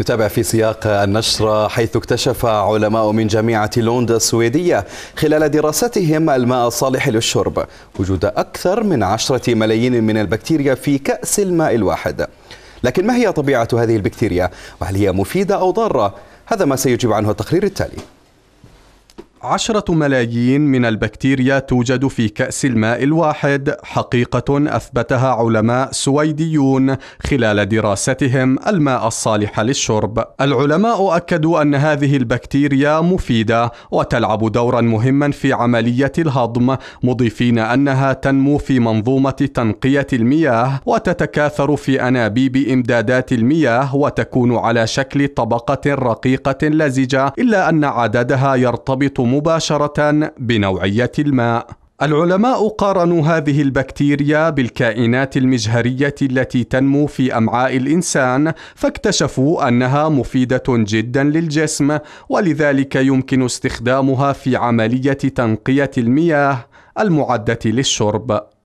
نتابع في سياق النشرة حيث اكتشف علماء من جامعة لوندا السويدية خلال دراستهم الماء الصالح للشرب وجود أكثر من عشرة ملايين من البكتيريا في كأس الماء الواحد لكن ما هي طبيعة هذه البكتيريا؟ وهل هي مفيدة أو ضارة؟ هذا ما سيجيب عنه التقرير التالي عشرة ملايين من البكتيريا توجد في كأس الماء الواحد حقيقة أثبتها علماء سويديون خلال دراستهم الماء الصالح للشرب العلماء أكدوا أن هذه البكتيريا مفيدة وتلعب دورا مهما في عملية الهضم مضيفين أنها تنمو في منظومة تنقية المياه وتتكاثر في أنابيب إمدادات المياه وتكون على شكل طبقة رقيقة لزجة إلا أن عددها يرتبط مباشره بنوعيه الماء العلماء قارنوا هذه البكتيريا بالكائنات المجهريه التي تنمو في امعاء الانسان فاكتشفوا انها مفيده جدا للجسم ولذلك يمكن استخدامها في عمليه تنقيه المياه المعده للشرب